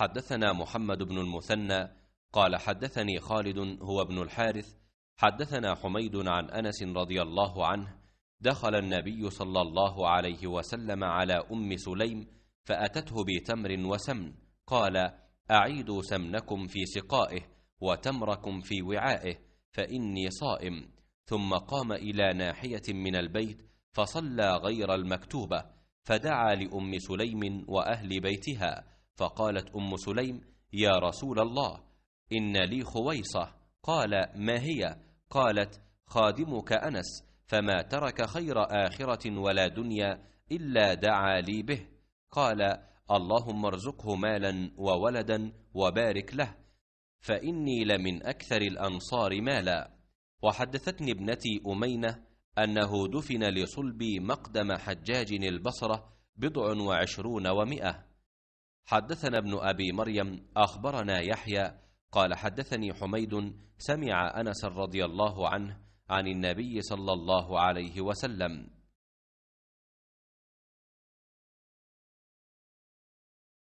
حدثنا محمد بن المثنى قال حدثني خالد هو ابن الحارث حدثنا حميد عن أنس رضي الله عنه دخل النبي صلى الله عليه وسلم على أم سليم فأتته بتمر وسمن قال أعيدوا سمنكم في سقائه وتمركم في وعائه فإني صائم ثم قام إلى ناحية من البيت فصلى غير المكتوبة فدعا لأم سليم وأهل بيتها فقالت أم سليم يا رسول الله إن لي خويصة قال ما هي قالت خادمك أنس فما ترك خير آخرة ولا دنيا إلا دعا لي به قال اللهم ارزقه مالا وولدا وبارك له فإني لمن أكثر الأنصار مالا وحدثتني ابنتي أمينة أنه دفن لصلبي مقدم حجاج البصرة بضع وعشرون ومئة حدثنا ابن أبي مريم أخبرنا يحيى قال حدثني حميد سمع أنس رضي الله عنه عن النبي صلى الله عليه وسلم